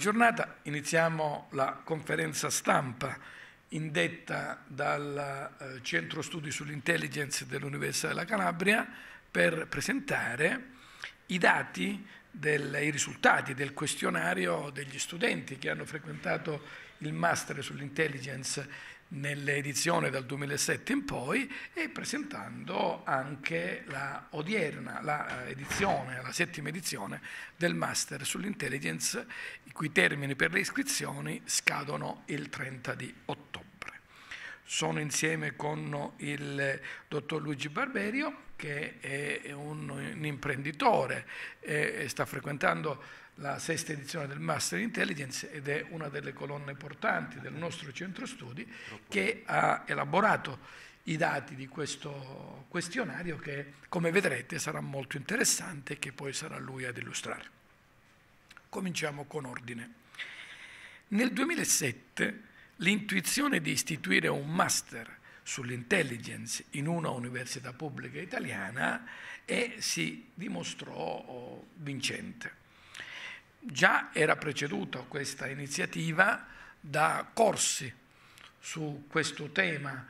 giornata iniziamo la conferenza stampa indetta dal eh, Centro Studi sull'Intelligence dell'Università della Calabria per presentare i dati, del, i risultati del questionario degli studenti che hanno frequentato il Master sull'Intelligence nell'edizione dal 2007 in poi e presentando anche la odierna, la eh, edizione, la settima edizione del Master sull'Intelligence, i cui termini per le iscrizioni scadono il 30 di ottobre. Sono insieme con il dottor Luigi Barberio, che è un, un imprenditore e sta frequentando la sesta edizione del Master Intelligence ed è una delle colonne portanti del nostro centro studi che ha elaborato i dati di questo questionario che come vedrete sarà molto interessante e che poi sarà lui ad illustrare. Cominciamo con ordine. Nel 2007 l'intuizione di istituire un master sull'intelligence in una università pubblica italiana e si dimostrò vincente. Già era preceduta questa iniziativa da corsi su questo tema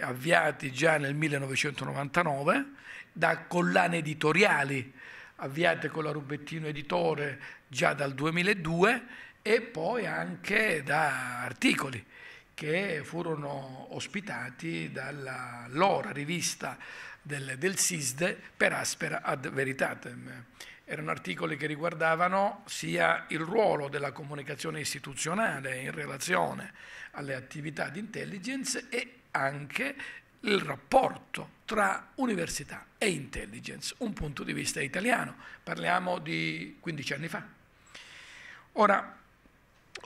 avviati già nel 1999, da collane editoriali avviate con la Rubettino Editore già dal 2002 e poi anche da articoli che furono ospitati dall'ora rivista del, del SISDE per Aspera ad Veritatem. Erano articoli che riguardavano sia il ruolo della comunicazione istituzionale in relazione alle attività di intelligence e anche il rapporto tra università e intelligence, un punto di vista italiano. Parliamo di 15 anni fa. Ora,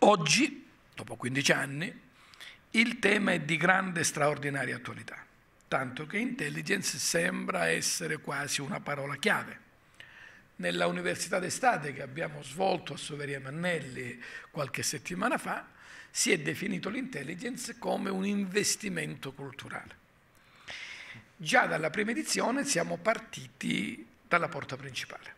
oggi, dopo 15 anni, il tema è di grande e straordinaria attualità, tanto che intelligence sembra essere quasi una parola chiave. Nella Università d'estate che abbiamo svolto a Soveria Mannelli qualche settimana fa, si è definito l'intelligence come un investimento culturale. Già dalla prima edizione siamo partiti dalla porta principale.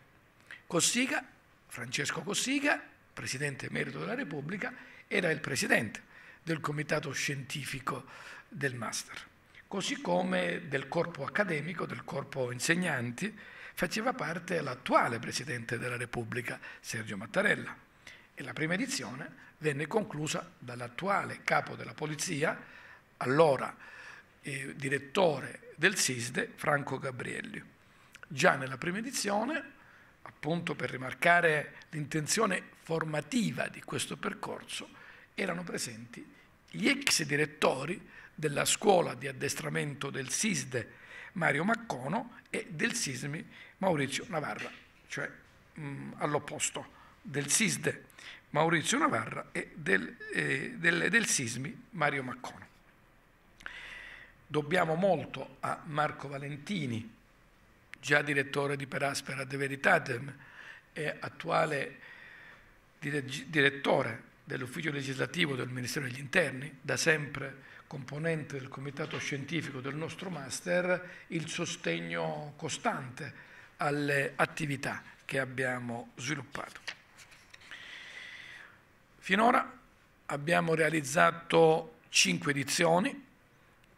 Cossiga, Francesco Cossiga, Presidente Emerito della Repubblica, era il Presidente del comitato scientifico del master, così come del corpo accademico, del corpo insegnanti, faceva parte l'attuale Presidente della Repubblica Sergio Mattarella e la prima edizione venne conclusa dall'attuale capo della Polizia, allora eh, direttore del SISDE, Franco Gabrielli. Già nella prima edizione, appunto per rimarcare l'intenzione formativa di questo percorso, erano presenti gli ex direttori della scuola di addestramento del SISDE Mario Maccono e del SISMI Maurizio Navarra, cioè mh, mm, all'opposto del SISDE Maurizio Navarra e del, eh, del, del SISMI Mario Maccono. Dobbiamo molto a Marco Valentini, già direttore di Per Aspera de Veritatem e attuale direttore dell'ufficio legislativo del Ministero degli Interni, da sempre componente del comitato scientifico del nostro master, il sostegno costante alle attività che abbiamo sviluppato. Finora abbiamo realizzato cinque edizioni,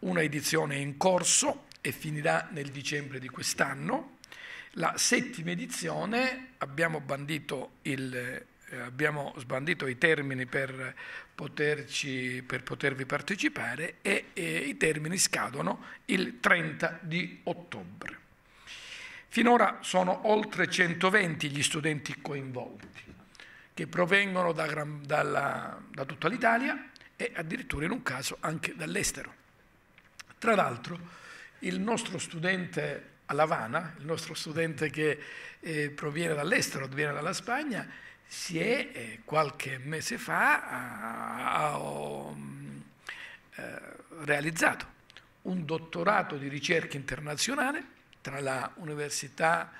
una edizione è in corso e finirà nel dicembre di quest'anno. La settima edizione abbiamo bandito il eh, abbiamo sbandito i termini per, poterci, per potervi partecipare e, e i termini scadono il 30 di ottobre. Finora sono oltre 120 gli studenti coinvolti, che provengono da, dalla, da tutta l'Italia e addirittura in un caso anche dall'estero. Tra l'altro il nostro studente a Lavana, il nostro studente che eh, proviene dall'estero, viene dalla Spagna, si è eh, qualche mese fa a, a, a, realizzato un dottorato di ricerca internazionale tra la Università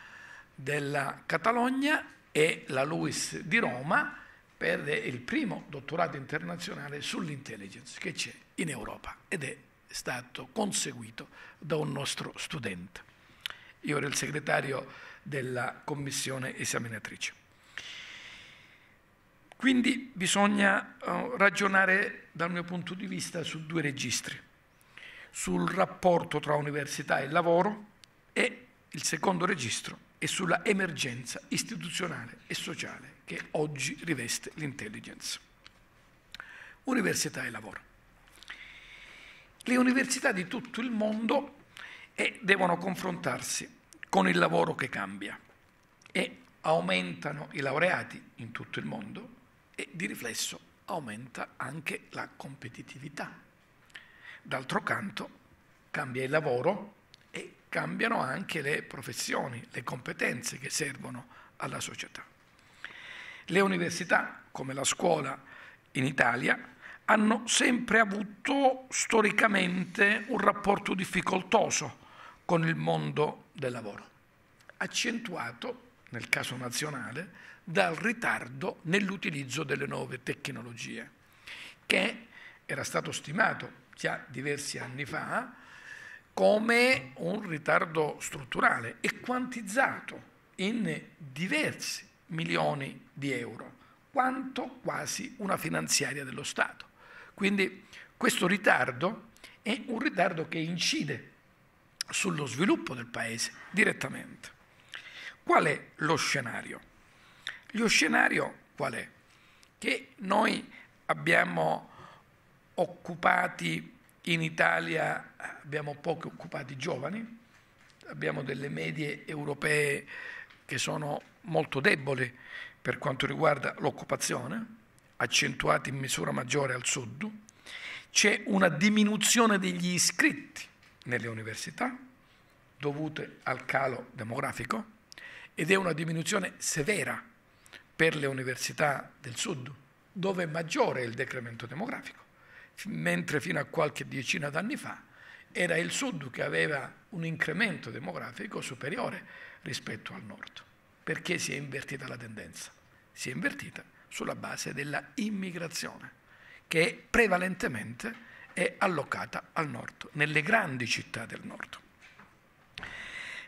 della Catalogna e la LUIS di Roma per eh, il primo dottorato internazionale sull'intelligence che c'è in Europa ed è stato conseguito da un nostro studente. Io ero il segretario della commissione esaminatrice. Quindi bisogna eh, ragionare dal mio punto di vista su due registri, sul rapporto tra università e lavoro e il secondo registro è sulla emergenza istituzionale e sociale che oggi riveste l'intelligence. Università e lavoro. Le università di tutto il mondo eh, devono confrontarsi con il lavoro che cambia e aumentano i laureati in tutto il mondo, e di riflesso aumenta anche la competitività. D'altro canto cambia il lavoro e cambiano anche le professioni, le competenze che servono alla società. Le università, come la scuola in Italia, hanno sempre avuto storicamente un rapporto difficoltoso con il mondo del lavoro, accentuato nel caso nazionale, dal ritardo nell'utilizzo delle nuove tecnologie, che era stato stimato già diversi anni fa come un ritardo strutturale e quantizzato in diversi milioni di euro, quanto quasi una finanziaria dello Stato. Quindi questo ritardo è un ritardo che incide sullo sviluppo del Paese direttamente. Qual è lo scenario? Lo scenario qual è? Che noi abbiamo occupati in Italia, abbiamo pochi occupati giovani, abbiamo delle medie europee che sono molto deboli per quanto riguarda l'occupazione, accentuate in misura maggiore al sud, c'è una diminuzione degli iscritti nelle università dovute al calo demografico, ed è una diminuzione severa per le università del sud, dove è maggiore il decremento demografico, mentre fino a qualche decina d'anni fa era il sud che aveva un incremento demografico superiore rispetto al nord, perché si è invertita la tendenza, si è invertita sulla base della immigrazione, che prevalentemente è allocata al nord, nelle grandi città del nord.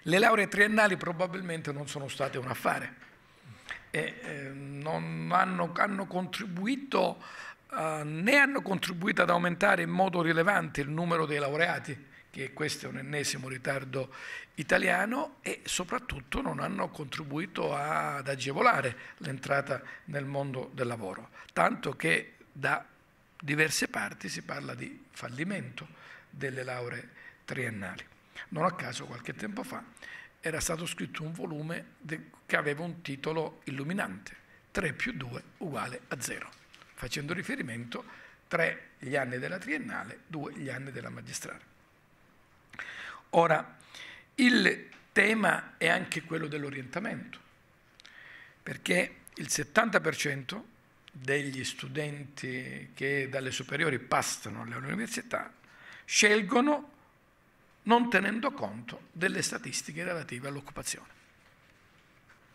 Le lauree triennali probabilmente non sono state un affare, e, eh, non hanno, hanno contribuito, eh, né hanno contribuito ad aumentare in modo rilevante il numero dei laureati, che questo è un ennesimo ritardo italiano e soprattutto non hanno contribuito a, ad agevolare l'entrata nel mondo del lavoro, tanto che da diverse parti si parla di fallimento delle lauree triennali. Non a caso qualche tempo fa era stato scritto un volume che aveva un titolo illuminante, 3 più 2 uguale a 0, facendo riferimento 3 gli anni della triennale, 2 gli anni della magistrale. Ora, il tema è anche quello dell'orientamento, perché il 70% degli studenti che dalle superiori passano alle università scelgono non tenendo conto delle statistiche relative all'occupazione.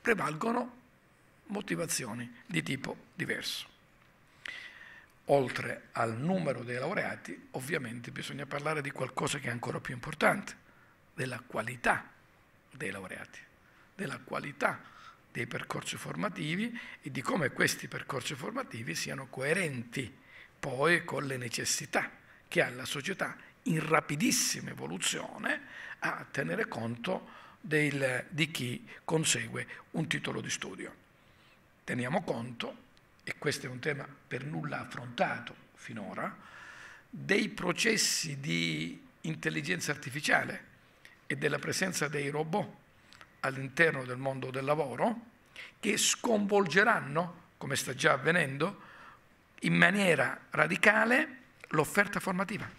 Prevalgono motivazioni di tipo diverso. Oltre al numero dei laureati, ovviamente bisogna parlare di qualcosa che è ancora più importante, della qualità dei laureati, della qualità dei percorsi formativi e di come questi percorsi formativi siano coerenti poi con le necessità che ha la società in rapidissima evoluzione a tenere conto del, di chi consegue un titolo di studio. Teniamo conto, e questo è un tema per nulla affrontato finora, dei processi di intelligenza artificiale e della presenza dei robot all'interno del mondo del lavoro che sconvolgeranno, come sta già avvenendo, in maniera radicale l'offerta formativa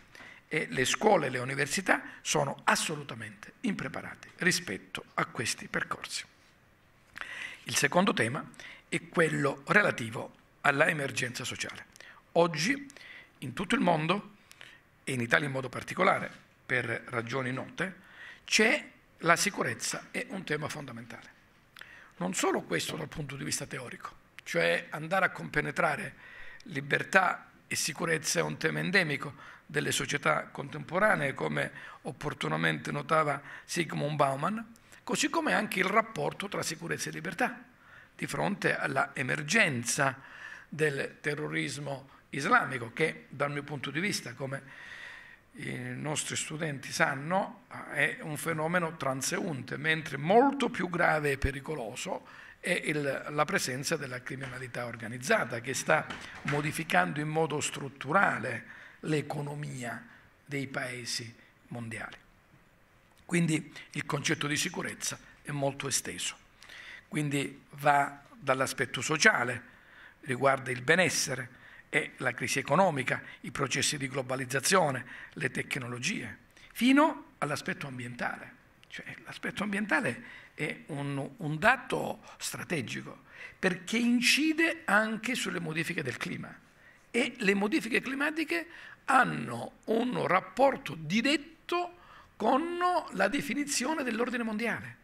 e le scuole e le università sono assolutamente impreparate rispetto a questi percorsi. Il secondo tema è quello relativo all'emergenza sociale. Oggi in tutto il mondo, e in Italia in modo particolare, per ragioni note, c'è la sicurezza è un tema fondamentale. Non solo questo dal punto di vista teorico, cioè andare a compenetrare libertà e sicurezza è un tema endemico delle società contemporanee, come opportunamente notava Sigmund Bauman, così come anche il rapporto tra sicurezza e libertà di fronte all'emergenza del terrorismo islamico che dal mio punto di vista, come i nostri studenti sanno, è un fenomeno transeunte, mentre molto più grave e pericoloso è il, la presenza della criminalità organizzata che sta modificando in modo strutturale l'economia dei paesi mondiali. Quindi il concetto di sicurezza è molto esteso, quindi va dall'aspetto sociale, riguarda il benessere e la crisi economica, i processi di globalizzazione, le tecnologie, fino all'aspetto ambientale. Cioè, l'aspetto ambientale è un, un dato strategico perché incide anche sulle modifiche del clima e le modifiche climatiche hanno un rapporto diretto con la definizione dell'ordine mondiale,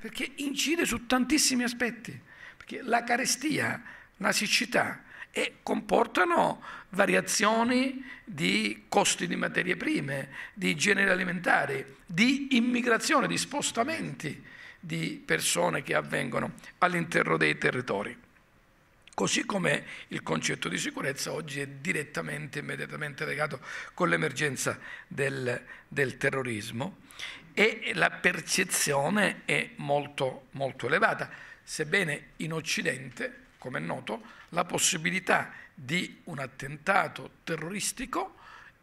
perché incide su tantissimi aspetti, perché la carestia, la siccità e comportano variazioni di costi di materie prime, di generi alimentari, di immigrazione, di spostamenti di persone che avvengono all'interno dei territori. Così come il concetto di sicurezza oggi è direttamente, immediatamente legato con l'emergenza del, del terrorismo e la percezione è molto, molto elevata, sebbene in Occidente, come è noto, la possibilità di un attentato terroristico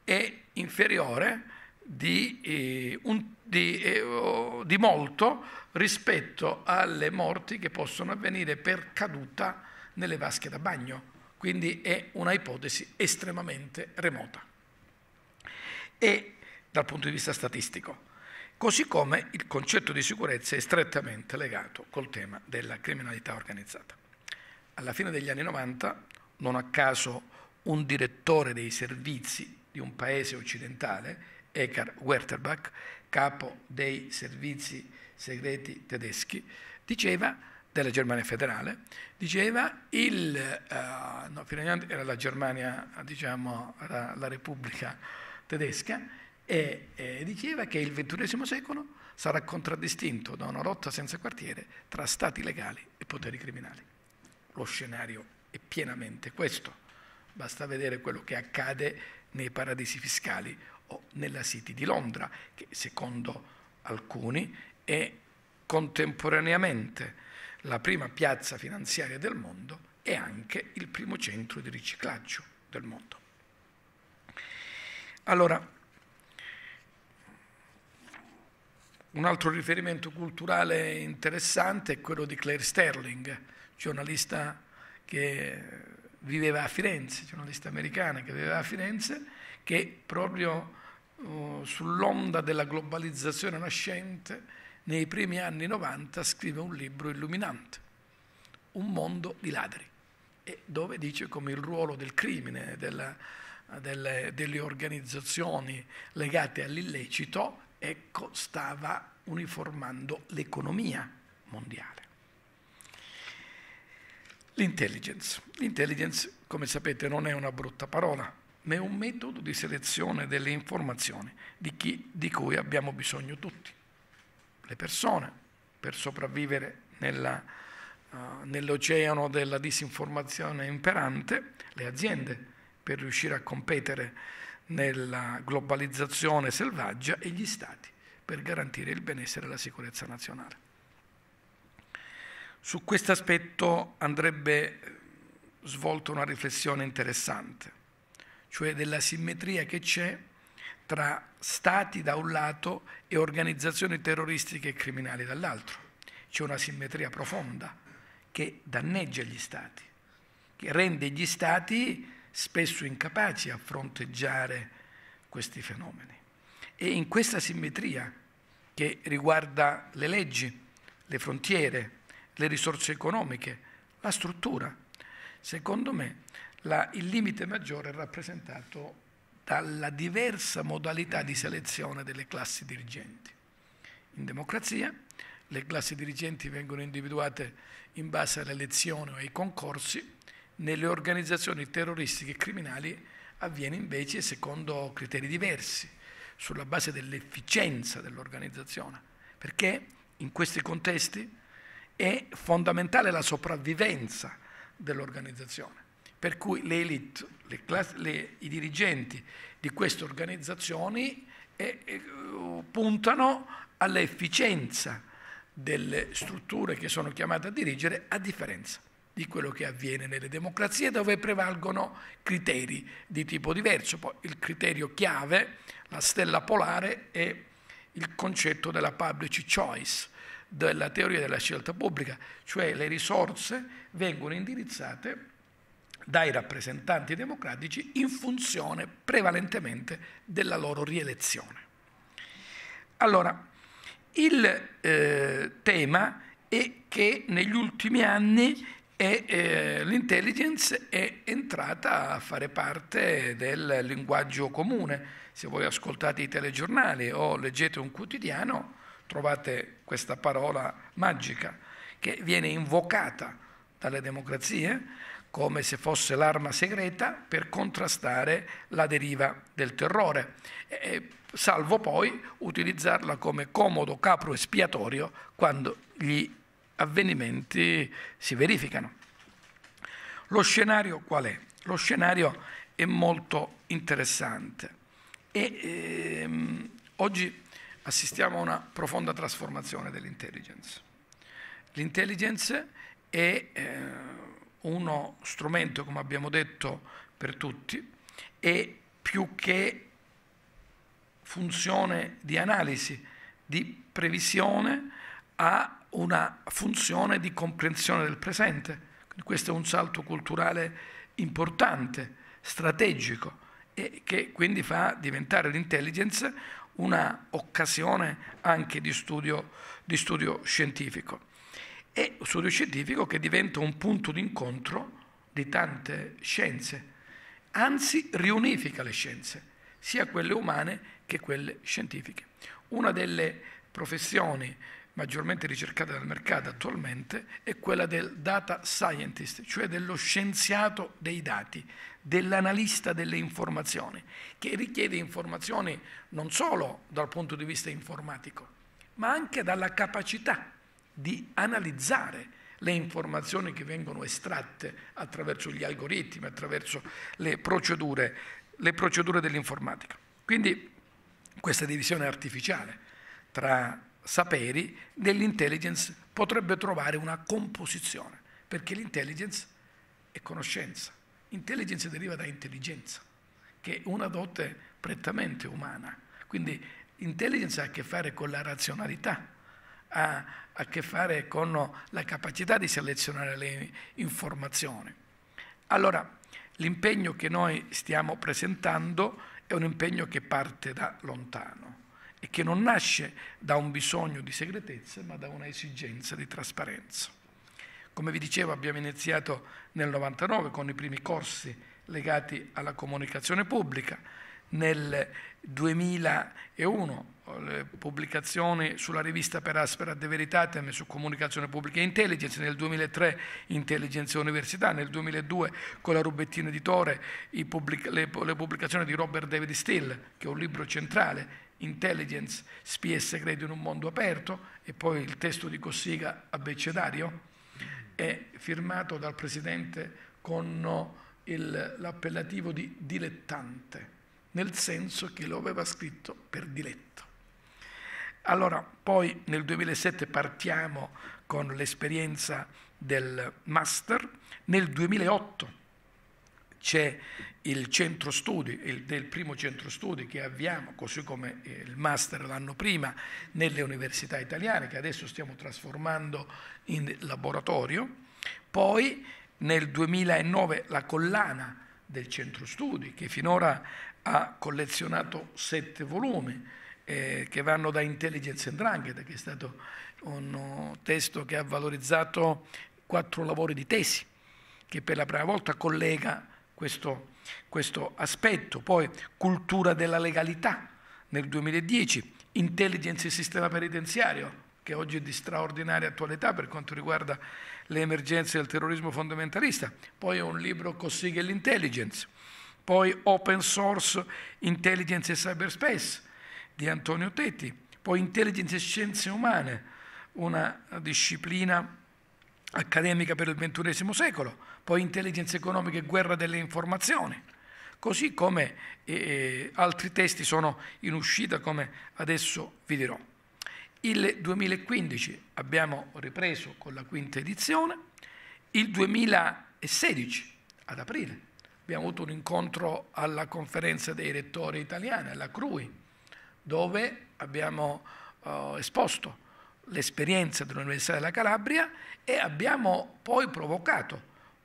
è inferiore di, eh, un, di, eh, di molto rispetto alle morti che possono avvenire per caduta nelle vasche da bagno, quindi è una ipotesi estremamente remota. E dal punto di vista statistico, così come il concetto di sicurezza è strettamente legato col tema della criminalità organizzata. Alla fine degli anni 90, non a caso un direttore dei servizi di un paese occidentale, Eckhard Werterbach, capo dei servizi segreti tedeschi, diceva della Germania federale, diceva il, uh, no, era la Germania, diciamo, la, la Repubblica tedesca, e, e diceva che il XXI secolo sarà contraddistinto da una lotta senza quartiere tra stati legali e poteri criminali. Lo scenario è pienamente questo, basta vedere quello che accade nei paradisi fiscali o nella City di Londra, che secondo alcuni è contemporaneamente la prima piazza finanziaria del mondo e anche il primo centro di riciclaggio del mondo. Allora, un altro riferimento culturale interessante è quello di Claire Sterling, giornalista che viveva a Firenze, giornalista americana che viveva a Firenze, che proprio uh, sull'onda della globalizzazione nascente nei primi anni 90 scrive un libro illuminante, Un mondo di ladri, dove dice come il ruolo del crimine, della, delle, delle, organizzazioni legate all'illecito, ecco, stava uniformando l'economia mondiale. L'intelligence. L'intelligence, come sapete, non è una brutta parola, ma è un metodo di selezione delle informazioni di, chi, di cui abbiamo bisogno tutti le persone per sopravvivere nella, uh, nell'oceano della disinformazione imperante, le aziende per riuscire a competere nella globalizzazione selvaggia e gli stati per garantire il benessere e la sicurezza nazionale. Su questo aspetto andrebbe svolta una riflessione interessante, cioè della simmetria che c'è tra stati da un lato e organizzazioni terroristiche e criminali dall'altro. C'è una simmetria profonda che danneggia gli stati, che rende gli stati spesso incapaci a fronteggiare questi fenomeni. E in questa simmetria che riguarda le leggi, le frontiere, le risorse economiche, la struttura, secondo me la, il limite maggiore è rappresentato dalla diversa modalità di selezione delle classi dirigenti. In democrazia le classi dirigenti vengono individuate in base alle elezioni o ai concorsi, nelle organizzazioni terroristiche e criminali avviene invece secondo criteri diversi, sulla base dell'efficienza dell'organizzazione, perché in questi contesti è fondamentale la sopravvivenza dell'organizzazione per cui le elite, le classi, le, i dirigenti di queste organizzazioni eh, eh, puntano all'efficienza delle strutture che sono chiamate a dirigere a differenza di quello che avviene nelle democrazie dove prevalgono criteri di tipo diverso. Poi il criterio chiave, la stella polare, è il concetto della public choice, della teoria della scelta pubblica, cioè le risorse vengono indirizzate dai rappresentanti democratici in funzione prevalentemente della loro rielezione. Allora, il eh, tema è che negli ultimi anni eh, l'intelligence è entrata a fare parte del linguaggio comune. Se voi ascoltate i telegiornali o leggete un quotidiano, trovate questa parola magica che viene invocata dalle democrazie come se fosse l'arma segreta per contrastare la deriva del terrore, eh, salvo poi utilizzarla come comodo capro espiatorio quando gli avvenimenti si verificano. Lo scenario qual è? Lo scenario è molto interessante e ehm, oggi assistiamo a una profonda trasformazione dell'intelligence. L'intelligence è... Eh, uno strumento, come abbiamo detto, per tutti e più che funzione di analisi, di previsione, ha una funzione di comprensione del presente. Questo è un salto culturale importante, strategico, e che quindi fa diventare l'intelligence un'occasione anche di studio, di studio scientifico e studio scientifico che diventa un punto d'incontro di tante scienze, anzi riunifica le scienze, sia quelle umane che quelle scientifiche. Una delle professioni maggiormente ricercate dal mercato attualmente è quella del data scientist, cioè dello scienziato dei dati, dell'analista delle informazioni, che richiede informazioni non solo dal punto di vista informatico, ma anche dalla capacità di analizzare le informazioni che vengono estratte attraverso gli algoritmi, attraverso le procedure, le procedure dell'informatica. Quindi questa divisione artificiale tra saperi dell'intelligence potrebbe trovare una composizione, perché l'intelligence è conoscenza. Intelligence deriva da intelligenza, che è una dote prettamente umana. Quindi intelligence ha a che fare con la razionalità, ha a che fare con la capacità di selezionare le informazioni. Allora, l'impegno che noi stiamo presentando è un impegno che parte da lontano e che non nasce da un bisogno di segretezza, ma da una esigenza di trasparenza. Come vi dicevo, abbiamo iniziato nel 99 con i primi corsi legati alla comunicazione pubblica, nel 2001 le eh, pubblicazioni sulla rivista per Aspera De Veritatem su comunicazione pubblica e intelligence, nel 2003 Intelligence Università, nel 2002 con la Rubettina Editore pubblic le, le, pubblicazioni di Robert David Steele, che è un libro centrale, Intelligence, spie e segreti in un mondo aperto, e poi il testo di Cossiga abbecedario, è firmato dal Presidente con l'appellativo di dilettante nel senso che lo aveva scritto per diletto. Allora, poi nel 2007 partiamo con l'esperienza del master, nel 2008 c'è il centro studi, il, del primo centro studi che avviamo, così come eh, il master l'anno prima, nelle università italiane, che adesso stiamo trasformando in laboratorio. Poi nel 2009 la collana del centro studi, che finora ha collezionato sette volumi eh, che vanno da Intelligence and Drangheta, che è stato un uh, testo che ha valorizzato quattro lavori di tesi, che per la prima volta collega questo, questo aspetto. Poi cultura della legalità nel 2010, intelligence e sistema penitenziario, che oggi è di straordinaria attualità per quanto riguarda le emergenze del terrorismo fondamentalista. Poi è un libro Così che l'intelligence poi Open Source Intelligence e Cyberspace di Antonio Tetti, poi Intelligence e Scienze Umane, una disciplina accademica per il XXI secolo, poi Intelligence Economica e Guerra delle Informazioni, così come eh, eh, altri testi sono in uscita come adesso vi dirò. Il 2015 abbiamo ripreso con la quinta edizione, il 2016 ad aprile abbiamo avuto un incontro alla conferenza dei rettori italiani, alla CRUI, dove abbiamo eh, esposto l'esperienza dell'Università della Calabria e abbiamo poi provocato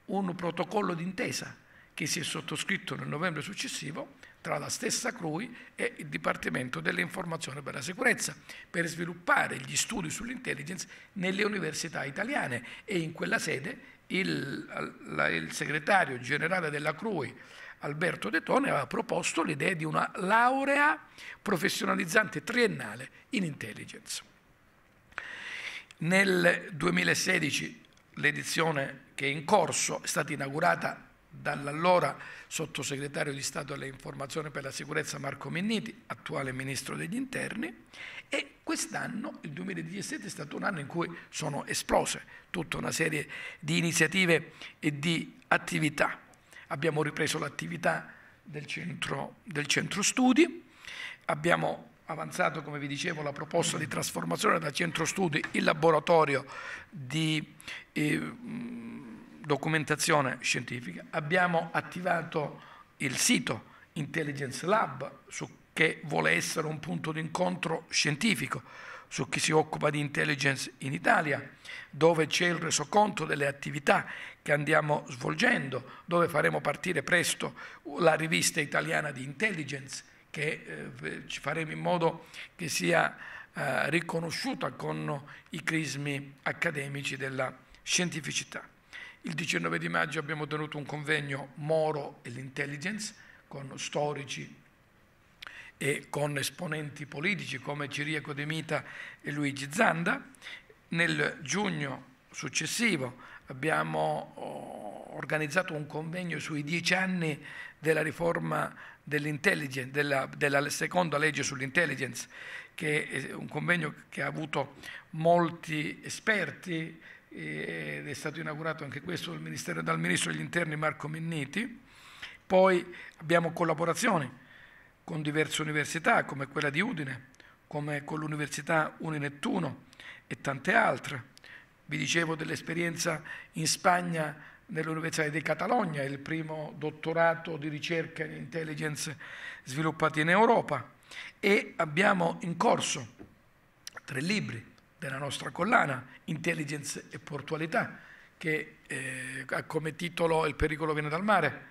un protocollo d'intesa che si è sottoscritto nel novembre successivo tra la stessa CRUI e il Dipartimento dell'Informazione per la Sicurezza per sviluppare gli studi sull'intelligence nelle università italiane e in quella sede il, la, il segretario generale della CRUI, Alberto De Tone, aveva proposto l'idea di una laurea professionalizzante triennale in intelligence. Nel 2016 l'edizione che è in corso è stata inaugurata dall'allora sottosegretario di Stato alle informazioni per la sicurezza Marco Minniti, attuale ministro degli interni, e quest'anno, il 2017, è stato un anno in cui sono esplose tutta una serie di iniziative e di attività. Abbiamo ripreso l'attività del centro, del centro studi, abbiamo avanzato, come vi dicevo, la proposta di trasformazione da centro studi in laboratorio di... Eh, documentazione scientifica, abbiamo attivato il sito Intelligence Lab che vuole essere un punto di incontro scientifico su chi si occupa di intelligence in Italia, dove c'è il resoconto delle attività che andiamo svolgendo, dove faremo partire presto la rivista italiana di intelligence che eh, ci faremo in modo che sia eh, riconosciuta con i crismi accademici della scientificità. Il 19 di maggio abbiamo tenuto un convegno Moro e l'intelligence con storici e con esponenti politici come Ciriaco De Mita e Luigi Zanda. Nel giugno successivo abbiamo oh, organizzato un convegno sui dieci anni della riforma dell'intelligence, della, della seconda legge sull'intelligence, che è un convegno che ha avuto molti esperti, ed è stato inaugurato anche questo dal, dal Ministro degli Interni Marco Minniti. Poi abbiamo collaborazioni con diverse università come quella di Udine, come con l'Università Uninettuno e tante altre. Vi dicevo dell'esperienza in Spagna nell'Università di Catalogna, il primo dottorato di ricerca in intelligence sviluppato in Europa e abbiamo in corso tre libri della nostra collana, Intelligence e Portualità, che eh, ha come titolo Il pericolo viene dal mare,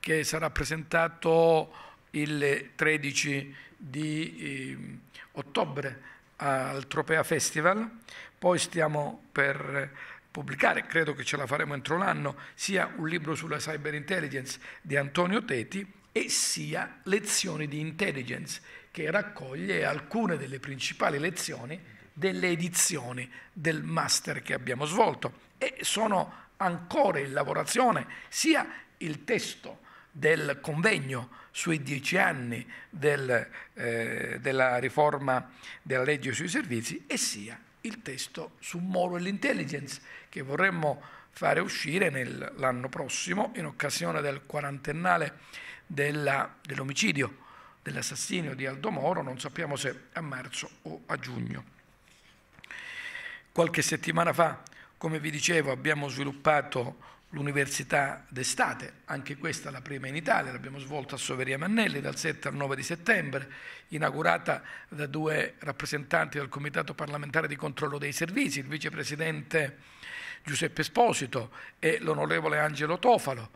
che sarà presentato il 13 di eh, ottobre al Tropea Festival, poi stiamo per pubblicare, credo che ce la faremo entro l'anno, sia un libro sulla cyber intelligence di Antonio Teti e sia Lezioni di intelligence che raccoglie alcune delle principali lezioni delle edizioni del master che abbiamo svolto e sono ancora in lavorazione sia il testo del convegno sui dieci anni del, eh, della riforma della legge sui servizi e sia il testo su moral intelligence che vorremmo fare uscire nell'anno prossimo in occasione del quarantennale dell'omicidio, dell'assassinio di Aldo Moro, non sappiamo se a marzo o a giugno. Qualche settimana fa, come vi dicevo, abbiamo sviluppato l'Università d'estate, anche questa la prima in Italia, l'abbiamo svolta a Soveria Mannelli dal 7 al 9 di settembre, inaugurata da due rappresentanti del Comitato parlamentare di controllo dei servizi, il vicepresidente Giuseppe Esposito e l'onorevole Angelo Tofalo,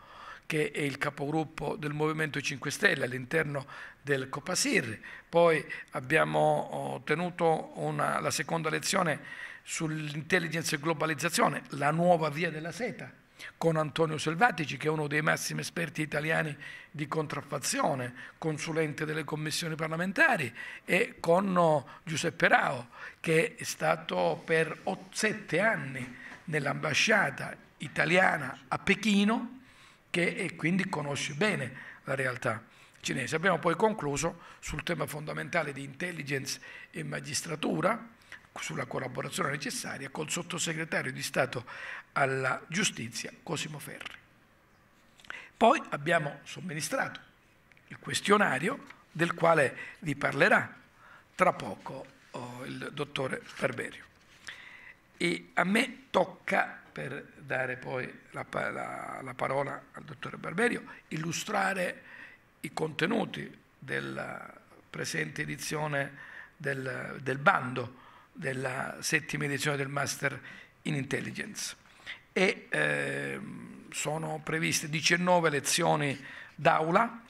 che è il capogruppo del Movimento 5 Stelle all'interno del Copasir. Poi abbiamo oh, tenuto una, la seconda lezione sull'intelligence e globalizzazione, la nuova via della seta, con Antonio Selvatici, che è uno dei massimi esperti italiani di contraffazione, consulente delle commissioni parlamentari, e con Giuseppe Rao, che è stato per sette anni nell'ambasciata italiana a Pechino che, e quindi conosce bene la realtà cinese. Abbiamo poi concluso sul tema fondamentale di intelligence e magistratura, sulla collaborazione necessaria col sottosegretario di Stato alla Giustizia Cosimo Ferri. Poi abbiamo somministrato il questionario del quale vi parlerà tra poco oh, il dottore Barberio. E a me tocca, per dare poi la, la, la parola al dottore Barberio, illustrare i contenuti della presente edizione del, del bando della settima edizione del Master in Intelligence. E, eh, sono previste 19 lezioni d'aula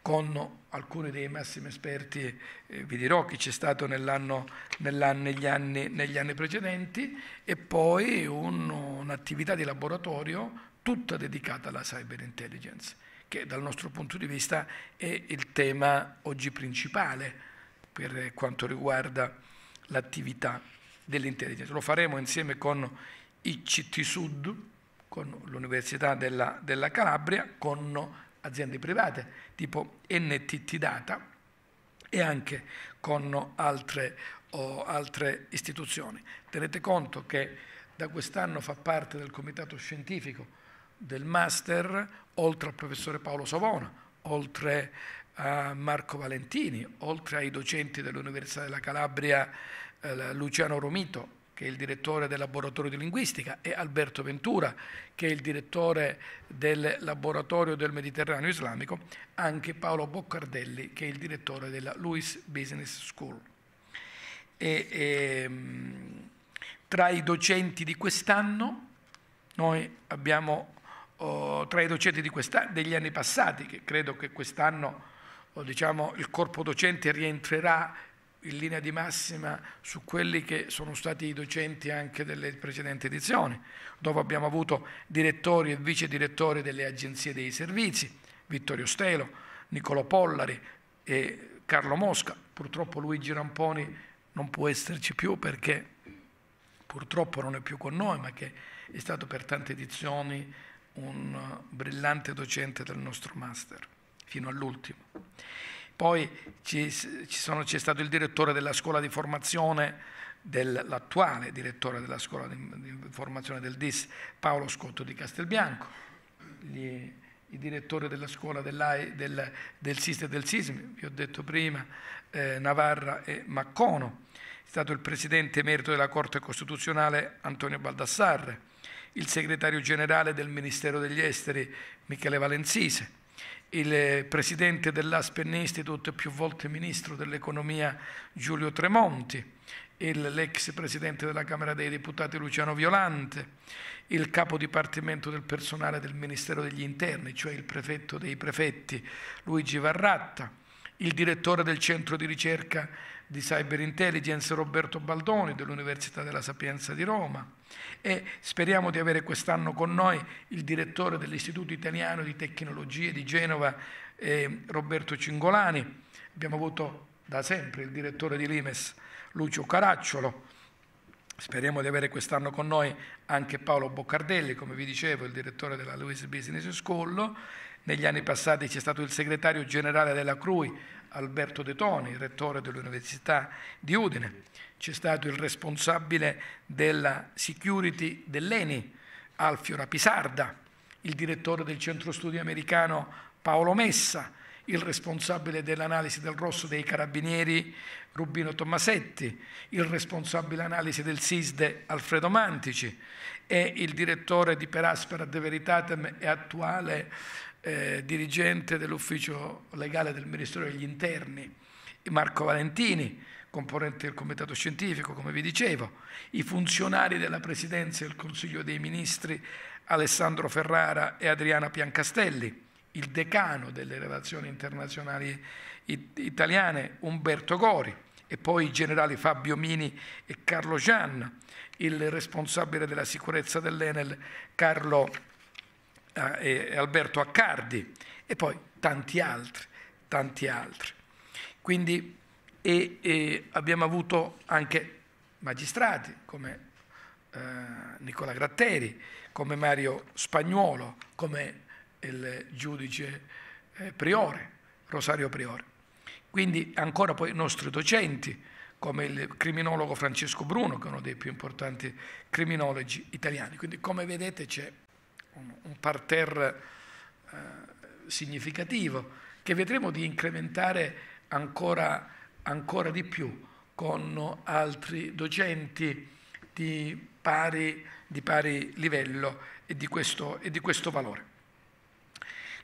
con alcuni dei massimi esperti, eh, vi dirò chi c'è stato nell'anno, nell'anno, negli, anni, negli, anni, precedenti, e poi un, un'attività di laboratorio tutta dedicata alla cyber intelligence, che dal nostro punto di vista è il tema oggi principale per quanto riguarda l'attività dell'intelligenza. Lo faremo insieme con ICT Sud, con l'Università della, della Calabria, con aziende private tipo NTT Data e anche con altre, oh, altre istituzioni. Tenete conto che da quest'anno fa parte del comitato scientifico del master, oltre al professore Paolo Savona, oltre a Marco Valentini, oltre ai docenti dell'Università della Calabria eh, Luciano Romito, che è il direttore del laboratorio di linguistica, e Alberto Ventura, che è il direttore del laboratorio del Mediterraneo islamico, anche Paolo Boccardelli, che è il direttore della Lewis Business School. E, e, ehm, tra i docenti di quest'anno, noi abbiamo oh, tra i docenti questa, degli anni passati, che credo che quest'anno o diciamo, il corpo docente rientrerà in linea di massima su quelli che sono stati i docenti anche delle precedenti edizioni, dove abbiamo avuto direttori e vice direttori delle agenzie dei servizi, Vittorio Stelo, Nicolo Pollari e Carlo Mosca. Purtroppo Luigi Ramponi non può esserci più perché purtroppo non è più con noi, ma che è stato per tante edizioni un brillante docente del nostro master fino all'ultimo. Poi ci, ci sono, c'è stato il direttore della scuola di formazione, del, l'attuale direttore della scuola di, di, formazione del DIS, Paolo Scotto di Castelbianco, gli, il direttore della scuola del, del SIS e del SISM, vi ho detto prima, eh, Navarra e Maccono, è stato il presidente emerito della Corte Costituzionale Antonio Baldassarre, il segretario generale del Ministero degli Esteri Michele Valenzise, il eh, presidente dell'Aspen Institute, più volte ministro dell'economia Giulio Tremonti, l'ex presidente della Camera dei Deputati Luciano Violante, il capo dipartimento del personale del Ministero degli Interni, cioè il prefetto dei prefetti Luigi Varratta, il direttore del centro di ricerca di Cyber Intelligence Roberto Baldoni dell'Università della Sapienza di Roma e speriamo di avere quest'anno con noi il direttore dell'Istituto Italiano di Tecnologie di Genova, eh, Roberto Cingolani. Abbiamo avuto da sempre il direttore di Limes, Lucio Caracciolo. Speriamo di avere quest'anno con noi anche Paolo Boccardelli, come vi dicevo, il direttore della Louis Business School. Negli anni passati c'è stato il segretario generale della CRUI, Alberto De Toni, rettore dell'Università di Udine, c'è stato il responsabile della security dell'ENI, Alfio Rapisarda, il direttore del centro studi americano Paolo Messa, il responsabile dell'analisi del rosso dei carabinieri Rubino Tommasetti, il responsabile analisi del SISDE Alfredo Mantici e il direttore di Per Aspera de Veritatem e attuale eh, dirigente dell'ufficio legale del Ministero degli Interni, Marco Valentini, componente del comitato scientifico, come vi dicevo, i funzionari della Presidenza e del Consiglio dei Ministri Alessandro Ferrara e Adriana Piancastelli, il decano delle relazioni internazionali italiane Umberto Gori e poi i generali Fabio Mini e Carlo Gian, il responsabile della sicurezza dell'Enel Carlo eh, Alberto Accardi e poi tanti altri, tanti altri. Quindi e, e abbiamo avuto anche magistrati come eh, Nicola Gratteri, come Mario Spagnuolo, come il giudice eh, Priore, Rosario Priore. Quindi ancora poi i nostri docenti, come il criminologo Francesco Bruno, che è uno dei più importanti criminologi italiani. Quindi come vedete c'è un, un parterre eh, significativo che vedremo di incrementare ancora, ancora di più con altri docenti di pari, di pari livello e di, questo, e di questo valore.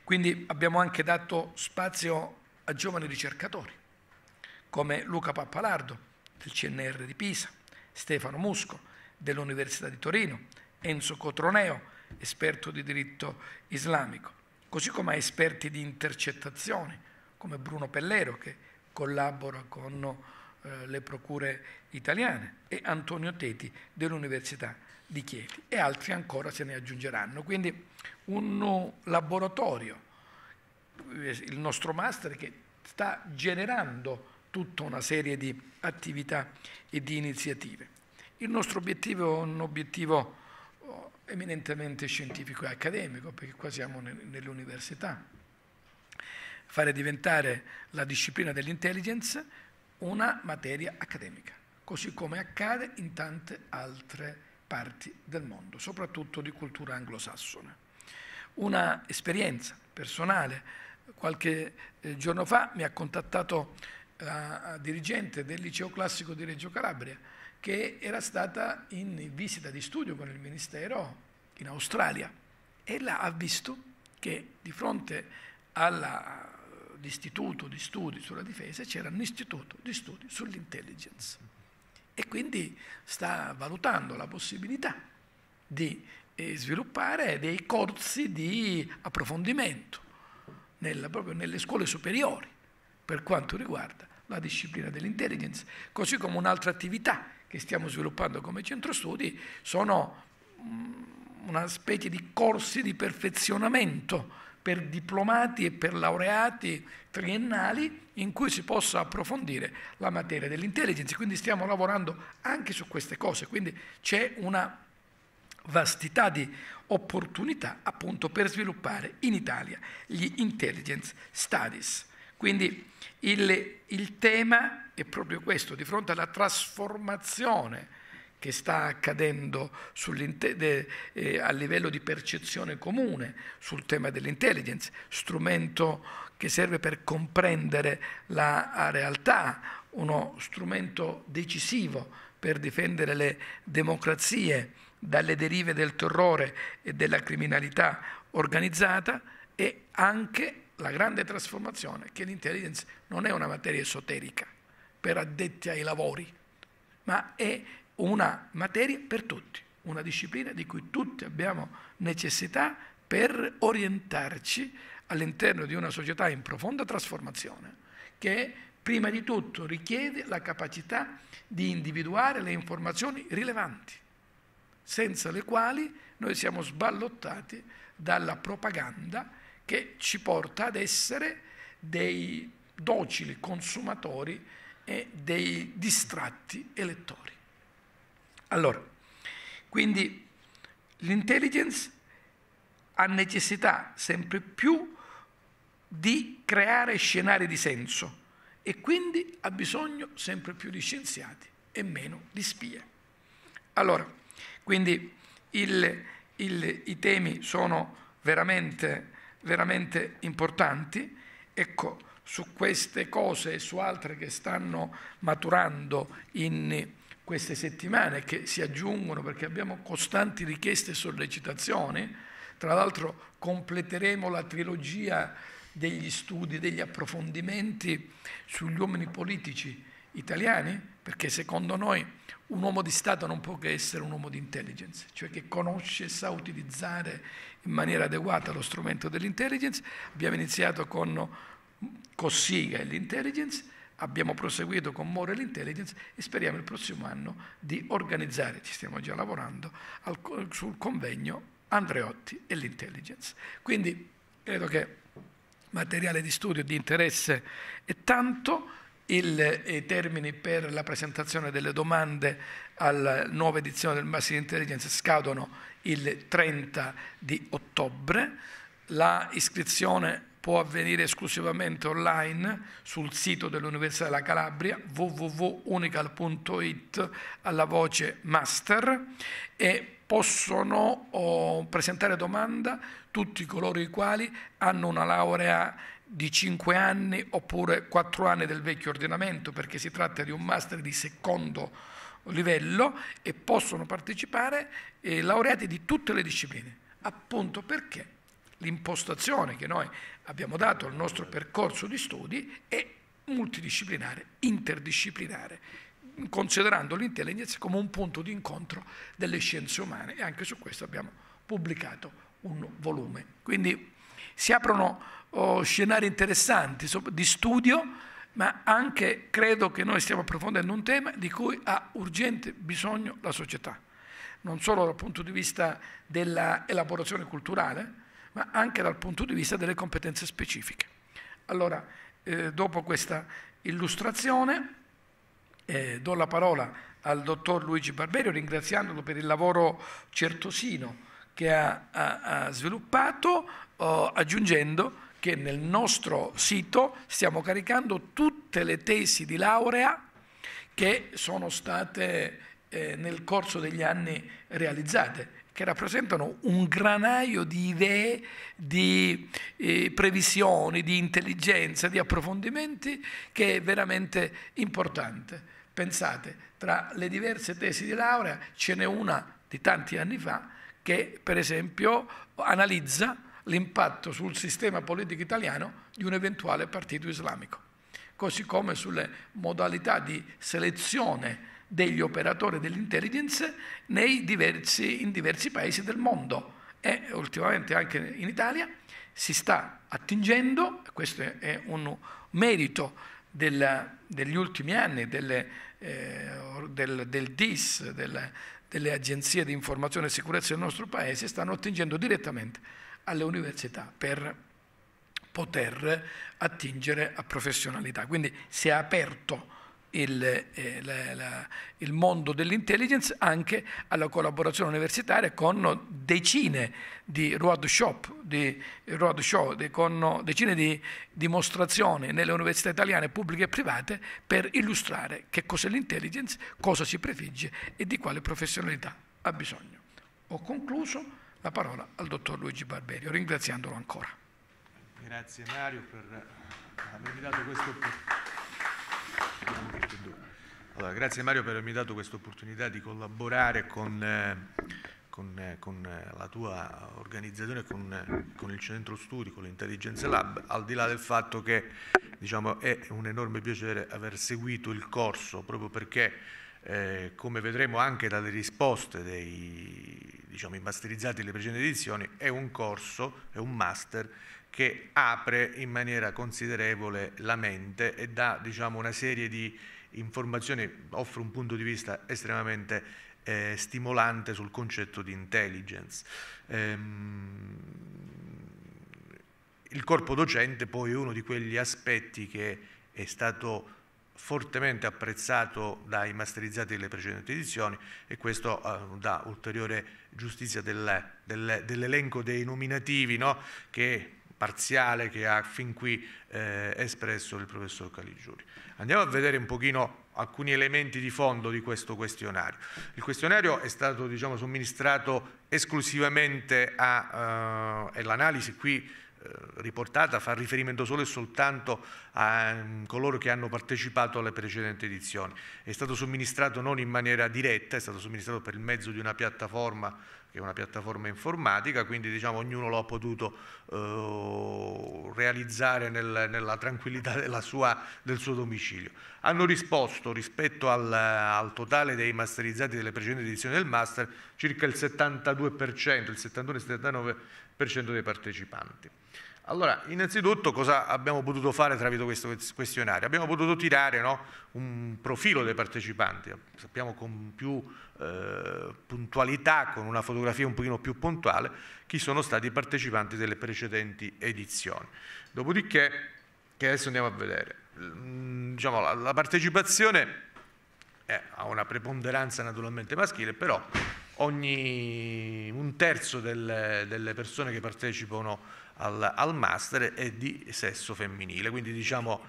Quindi abbiamo anche dato spazio a giovani ricercatori come Luca Pappalardo del CNR di Pisa, Stefano Musco dell'Università di Torino, Enzo Cotroneo esperto di diritto islamico, così come a esperti di intercettazioni, come Bruno Pellero, che collabora con eh, le procure italiane, e Antonio Teti dell'Università di Chieti, e altri ancora se ne aggiungeranno. Quindi un uh, laboratorio, eh, il nostro master, che sta generando tutta una serie di attività e di iniziative. Il nostro obiettivo è un obiettivo eminentemente scientifico e accademico, perché qua siamo nell'università, fare diventare la disciplina dell'intelligence una materia accademica, così come accade in tante altre parti del mondo, soprattutto di cultura anglosassone. Una esperienza personale, qualche eh, giorno fa mi ha contattato la eh, dirigente del liceo classico di Reggio Calabria, che era stata in visita di studio con il Ministero in Australia e là ha visto che di fronte all'istituto di studi sulla difesa c'era un istituto di studi sull'intelligence e quindi sta valutando la possibilità di eh, sviluppare dei corsi di approfondimento nella, proprio nelle scuole superiori per quanto riguarda la disciplina dell'intelligence, così come un'altra attività che stiamo sviluppando come centro studi sono mm, una specie di corsi di perfezionamento per diplomati e per laureati triennali in cui si possa approfondire la materia dell'intelligence. Quindi stiamo lavorando anche su queste cose, quindi c'è una vastità di opportunità appunto per sviluppare in Italia gli intelligence studies. Quindi il, il tema è proprio questo, di fronte alla trasformazione che sta accadendo de, eh, a livello di percezione comune sul tema dell'intelligence, strumento che serve per comprendere la realtà, uno strumento decisivo per difendere le democrazie dalle derive del terrore e della criminalità organizzata e anche la grande trasformazione è che l'intelligence non è una materia esoterica per addetti ai lavori, ma è una materia per tutti, una disciplina di cui tutti abbiamo necessità per orientarci all'interno di una società in profonda trasformazione che prima di tutto richiede la capacità di individuare le informazioni rilevanti, senza le quali noi siamo sballottati dalla propaganda che ci porta ad essere dei docili consumatori e dei distratti elettori. Allora, quindi l'intelligence ha necessità sempre più di creare scenari di senso e quindi ha bisogno sempre più di scienziati e meno di spie. Allora, quindi il, il, i temi sono veramente veramente importanti. Ecco, su queste cose e su altre che stanno maturando in queste settimane, che si aggiungono perché abbiamo costanti richieste e sollecitazioni, tra l'altro completeremo la trilogia degli studi, degli approfondimenti sugli uomini politici italiani, perché secondo noi un uomo di Stato non può che essere un uomo di intelligence, cioè che conosce e sa utilizzare in maniera adeguata lo strumento dell'intelligence. Abbiamo iniziato con Cossiga e l'intelligence, abbiamo proseguito con More e l'intelligence e speriamo il prossimo anno di organizzare, ci stiamo già lavorando, al, sul convegno Andreotti e l'intelligence. Quindi credo che materiale di studio e di interesse è tanto il, eh, i termini per la presentazione delle domande alla nuova edizione del Massive Intelligence scadono il 30 di ottobre. La iscrizione può avvenire esclusivamente online sul sito dell'Università della Calabria www.unical.it alla voce master e possono oh, presentare domanda tutti coloro i quali hanno una laurea di 5 anni oppure 4 anni del vecchio ordinamento perché si tratta di un master di secondo livello e possono partecipare eh, laureati di tutte le discipline, appunto perché l'impostazione che noi abbiamo dato al nostro percorso di studi è multidisciplinare, interdisciplinare, considerando l'intelligenza come un punto di incontro delle scienze umane e anche su questo abbiamo pubblicato un volume. Quindi si aprono o scenari interessanti di studio, ma anche credo che noi stiamo approfondendo un tema di cui ha urgente bisogno la società, non solo dal punto di vista dell'elaborazione culturale, ma anche dal punto di vista delle competenze specifiche. Allora, eh, dopo questa illustrazione, eh, do la parola al dottor Luigi Barberio, ringraziandolo per il lavoro certosino che ha, ha, ha sviluppato, oh, aggiungendo che nel nostro sito stiamo caricando tutte le tesi di laurea che sono state eh, nel corso degli anni realizzate, che rappresentano un granaio di idee, di eh, previsioni, di intelligenza, di approfondimenti che è veramente importante. Pensate, tra le diverse tesi di laurea ce n'è una di tanti anni fa che per esempio analizza l'impatto sul sistema politico italiano di un eventuale partito islamico, così come sulle modalità di selezione degli operatori dell'intelligence diversi, in diversi paesi del mondo e ultimamente anche in Italia si sta attingendo, questo è un merito del, degli ultimi anni delle, eh, del, del, DIS, del, delle agenzie di informazione e sicurezza del nostro Paese, stanno attingendo direttamente alle università per poter attingere a professionalità. Quindi si è aperto il, eh, la, la, il mondo dell'intelligence anche alla collaborazione universitaria con decine di roadshow, di roadshow di, con decine di dimostrazioni nelle università italiane pubbliche e private per illustrare che cos'è l'intelligence, cosa si prefigge e di quale professionalità ha bisogno. Ho concluso la parola al dottor Luigi Barberio, ringraziandolo ancora. Grazie Mario per eh, avermi dato questa opportunità. Allora, grazie Mario per avermi dato questa opportunità di collaborare con, eh, con, eh, con eh, la tua organizzazione, con, eh, con il centro studi, con l'Intelligence Lab, al di là del fatto che diciamo, è un enorme piacere aver seguito il corso proprio perché eh, come vedremo anche dalle risposte dei diciamo, i masterizzati delle precedenti edizioni, è un corso, è un master che apre in maniera considerevole la mente e dà diciamo, una serie di informazioni, offre un punto di vista estremamente eh, stimolante sul concetto di intelligence. Ehm, il corpo docente poi è uno di quegli aspetti che è stato fortemente apprezzato dai masterizzati delle precedenti edizioni e questo eh, dà ulteriore giustizia del, del, dell'elenco dei nominativi no? che, parziale che ha fin qui eh, espresso il professor Caligiuri. Andiamo a vedere un pochino alcuni elementi di fondo di questo questionario. Il questionario è stato diciamo, somministrato esclusivamente a, eh, e l'analisi qui eh, riportata fa riferimento solo e soltanto a mm, coloro che hanno partecipato alle precedenti edizioni. È stato somministrato non in maniera diretta, è stato somministrato per il mezzo di una piattaforma che è una piattaforma informatica, quindi diciamo ognuno l'ha potuto eh, realizzare nel, nella tranquillità sua, del suo domicilio. Hanno risposto rispetto al, al totale dei masterizzati delle precedenti edizioni del master circa il 72%, il 71-79% percento dei partecipanti. Allora, innanzitutto cosa abbiamo potuto fare tramite questo questionario? Abbiamo potuto tirare no, un profilo dei partecipanti, sappiamo con più eh, puntualità, con una fotografia un pochino più puntuale, chi sono stati i partecipanti delle precedenti edizioni. Dopodiché, che adesso andiamo a vedere, mm, diciamo, la, la partecipazione eh, ha una preponderanza naturalmente maschile, però ogni, un terzo del, delle persone che partecipano al, al master è di sesso femminile, quindi diciamo...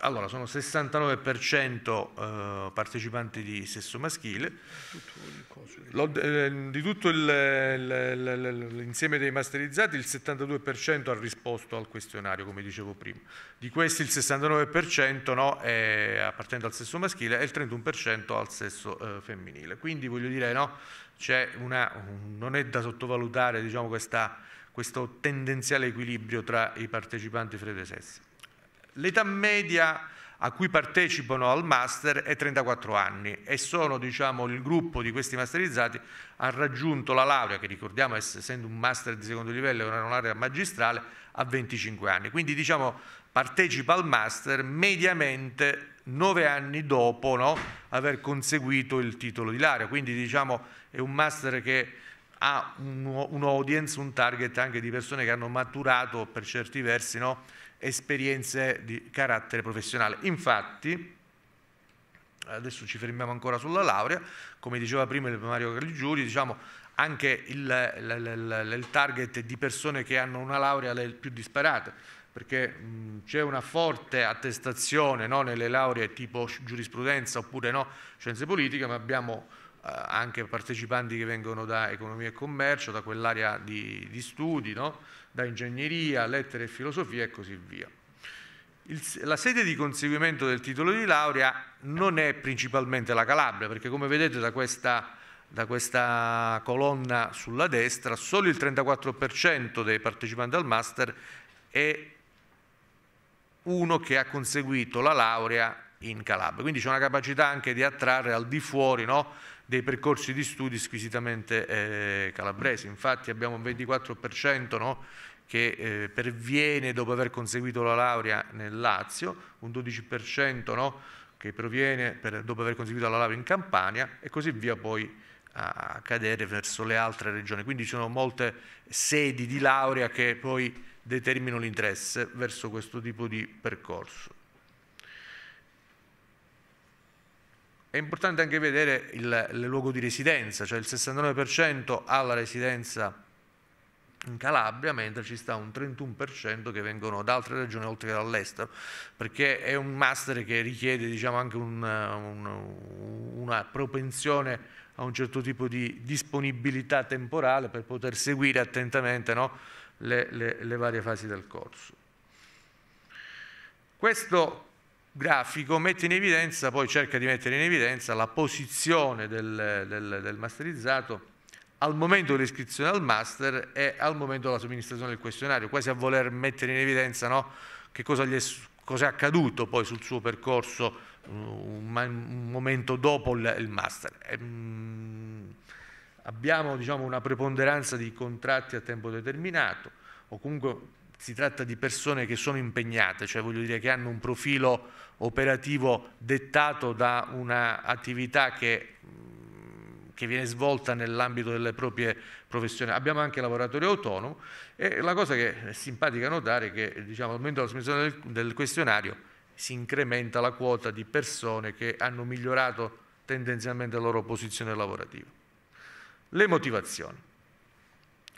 Allora, sono 69% eh, partecipanti di sesso maschile. Tutto eh, di tutto l'insieme dei masterizzati, il 72% ha risposto al questionario, come dicevo prima. Di questi il 69% no, è appartenente al sesso maschile e il 31% al sesso eh, femminile. Quindi voglio dire, no, una, non è da sottovalutare diciamo, questa, questo tendenziale equilibrio tra i partecipanti fra i due sessi. L'età media a cui partecipano al master è 34 anni e sono diciamo, il gruppo di questi masterizzati ha raggiunto la laurea, che ricordiamo essendo un master di secondo livello e una laurea magistrale, a 25 anni. Quindi diciamo, partecipa al master mediamente 9 anni dopo no, aver conseguito il titolo di laurea. Quindi diciamo, è un master che ha un, un, un target anche di persone che hanno maturato per certi versi no, esperienze di carattere professionale. Infatti, adesso ci fermiamo ancora sulla laurea, come diceva prima il primario Caligiuri, diciamo anche il, il, il, il, target di persone che hanno una laurea le più disparate, perché c'è una forte attestazione no, nelle lauree tipo giurisprudenza oppure no, scienze politiche, ma abbiamo eh, anche partecipanti che vengono da economia e commercio, da quell'area di, di studi, no? da ingegneria, lettere e filosofia e così via. Il, la sede di conseguimento del titolo di laurea non è principalmente la Calabria, perché come vedete da questa, da questa colonna sulla destra, solo il 34% dei partecipanti al master è uno che ha conseguito la laurea in Calabria. Quindi c'è una capacità anche di attrarre al di fuori no? dei percorsi di studi squisitamente eh, calabresi. Infatti abbiamo un 24% no, che eh, perviene dopo aver conseguito la laurea nel Lazio, un 12% no, che proviene per, dopo aver conseguito la laurea in Campania e così via poi a cadere verso le altre regioni. Quindi ci sono molte sedi di laurea che poi determinano l'interesse verso questo tipo di percorso. È importante anche vedere il, il luogo di residenza, cioè il 69% ha la residenza in Calabria, mentre ci sta un 31% che vengono da altre regioni oltre che dall'estero, perché è un master che richiede diciamo, anche un, un, una propensione a un certo tipo di disponibilità temporale per poter seguire attentamente no, le, le, le varie fasi del corso. Questo grafico mette in evidenza, poi cerca di mettere in evidenza la posizione del, del, del masterizzato al momento dell'iscrizione al master e al momento della somministrazione del questionario, quasi a voler mettere in evidenza no, che cosa è, cosa è, accaduto poi sul suo percorso uh, un, un, momento dopo il, il master. E, ehm, mh, abbiamo diciamo, una preponderanza di contratti a tempo determinato o comunque si tratta di persone che sono impegnate, cioè voglio dire che hanno un profilo operativo dettato da un'attività che, mm, che, viene svolta nell'ambito delle proprie professioni. Abbiamo anche lavoratori autonomi e la cosa che è simpatica notare è che diciamo, al momento della smissione del, del questionario si incrementa la quota di persone che hanno migliorato tendenzialmente la loro posizione lavorativa. Le motivazioni.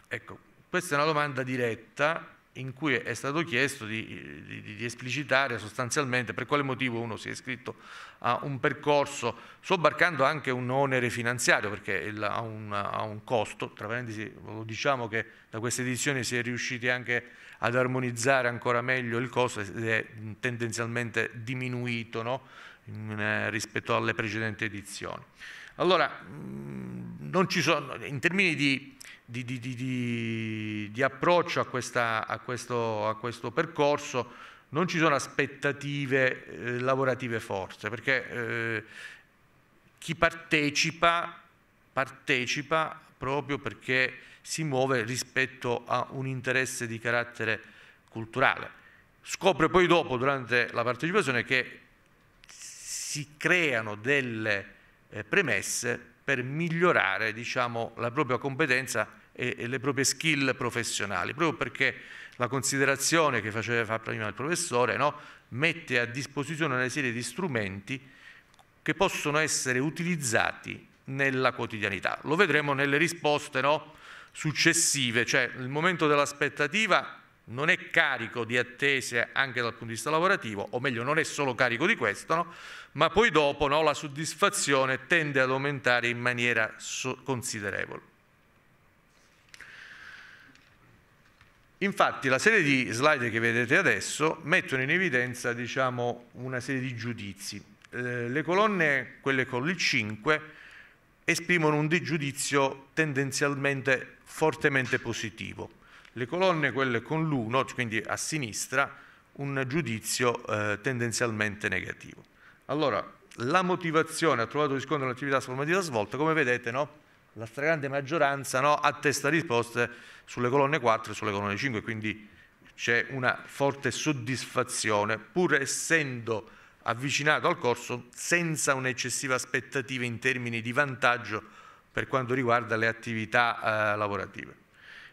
Ecco, questa è una domanda diretta in cui è stato chiesto di, di, di, esplicitare sostanzialmente per quale motivo uno si è iscritto a un percorso, sobbarcando anche un onere finanziario, perché il, ha, un, ha, un, costo, tra parentesi diciamo che da questa edizione si è riusciti anche ad armonizzare ancora meglio il costo ed è tendenzialmente diminuito no? in, eh, rispetto alle precedenti edizioni. Allora, mm, sono, in termini di di, di, di, di approccio a, questa, a, questo, a, questo, percorso non ci sono aspettative eh, lavorative forze, perché eh, chi partecipa partecipa proprio perché si muove rispetto a un interesse di carattere culturale. Scopre poi dopo, durante la partecipazione, che si creano delle eh, premesse per migliorare diciamo, la propria competenza e, e le proprie skill professionali, proprio perché la considerazione che faceva prima il professore no, mette a disposizione una serie di strumenti che possono essere utilizzati nella quotidianità. Lo vedremo nelle risposte no, successive, cioè il momento dell'aspettativa non è carico di attese anche dal punto di vista lavorativo, o meglio non è solo carico di questo, no? ma poi dopo no, la soddisfazione tende ad aumentare in maniera so considerevole. Infatti la serie di slide che vedete adesso mettono in evidenza diciamo, una serie di giudizi. Eh, le colonne, quelle con il 5, esprimono un giudizio tendenzialmente fortemente positivo. Le colonne, quelle con l'1, quindi a sinistra, un giudizio eh, tendenzialmente negativo. Allora, la motivazione ha trovato riscontro nell'attività formativa svolta, come vedete, no? la stragrande maggioranza no, attesta risposte sulle colonne 4 e sulle colonne 5, quindi c'è una forte soddisfazione, pur essendo avvicinato al corso senza un'eccessiva aspettativa in termini di vantaggio per quanto riguarda le attività eh, lavorative.